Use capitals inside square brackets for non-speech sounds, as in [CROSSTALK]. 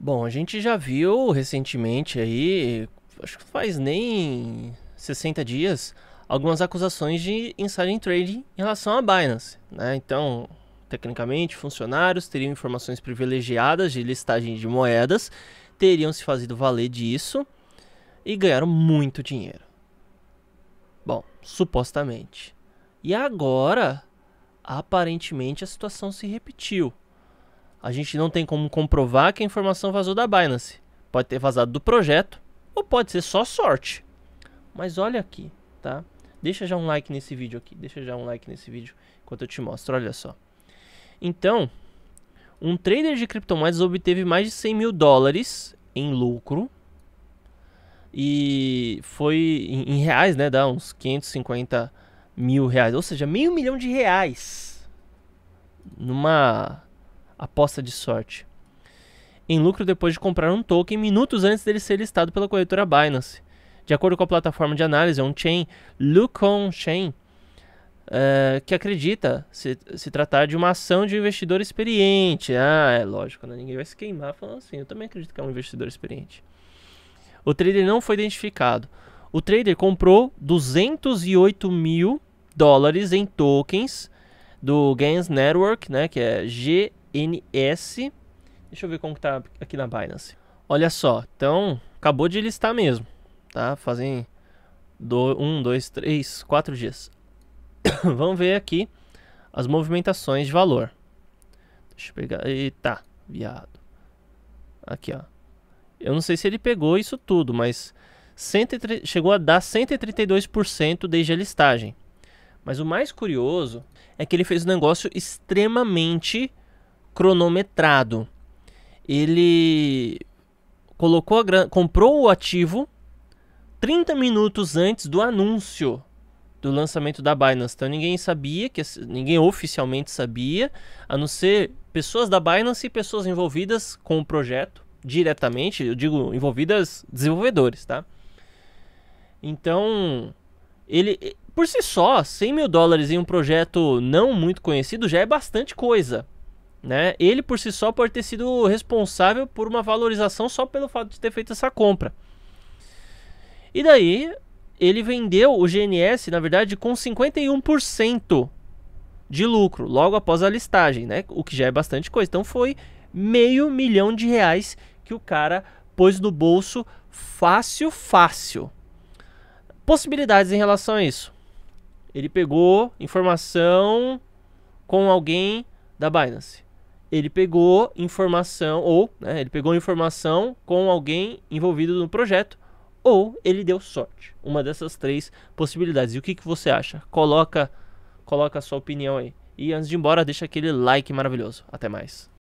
Bom, a gente já viu recentemente aí, acho que faz nem 60 dias, algumas acusações de insider trading em relação à Binance, né? Então, tecnicamente, funcionários teriam informações privilegiadas de listagem de moedas, teriam se fazido valer disso e ganharam muito dinheiro. Bom, supostamente. E agora, aparentemente a situação se repetiu a gente não tem como comprovar que a informação vazou da Binance. Pode ter vazado do projeto ou pode ser só sorte. Mas olha aqui, tá? Deixa já um like nesse vídeo aqui, deixa já um like nesse vídeo enquanto eu te mostro, olha só. Então, um trader de criptomoedas obteve mais de 100 mil dólares em lucro e foi em, em reais, né? Dá uns 550 mil reais, ou seja, meio milhão de reais numa aposta de sorte, em lucro depois de comprar um token minutos antes dele ser listado pela corretora Binance. De acordo com a plataforma de análise on-chain é LuconChain, uh, eh, que acredita se, se tratar de uma ação de um investidor experiente. Ah, é lógico, né? ninguém vai se queimar falando assim. Eu também acredito que é um investidor experiente. O trader não foi identificado. O trader comprou 208 mil dólares em tokens do Gains Network, né, que é G BNS. Deixa eu ver como que tá aqui na Binance. Olha só, então acabou de listar mesmo, tá? Fazem do, um, dois, três, quatro dias. [COUGHS] Vamos ver aqui as movimentações de valor. Deixa eu pegar. Eita, viado. Aqui, ó. Eu não sei se ele pegou isso tudo, mas chegou a dar 132% desde a listagem. Mas o mais curioso é que ele fez um negócio extremamente cronometrado. Ele colocou comprou o ativo 30 minutos antes do anúncio do lançamento da Binance. Então ninguém sabia, que ninguém oficialmente sabia, a não ser pessoas da Binance e pessoas envolvidas com o projeto diretamente, eu digo envolvidas desenvolvedores, tá? Então, ele por si só, 100 mil dólares em um projeto não muito conhecido já é bastante coisa. Né? Ele por si só pode ter sido responsável por uma valorização só pelo fato de ter feito essa compra. E daí ele vendeu o GNS, na verdade, com 51% de lucro logo após a listagem, né? O que já é bastante coisa. Então foi meio milhão de reais que o cara pôs no bolso fácil, fácil. Possibilidades em relação a isso. Ele pegou informação com alguém da Binance ele pegou informação, ou né, ele pegou informação com alguém envolvido no projeto, ou ele deu sorte. Uma dessas três possibilidades. E o que, que você acha? Coloca, coloca a sua opinião aí. E antes de ir embora, deixa aquele like maravilhoso. Até mais.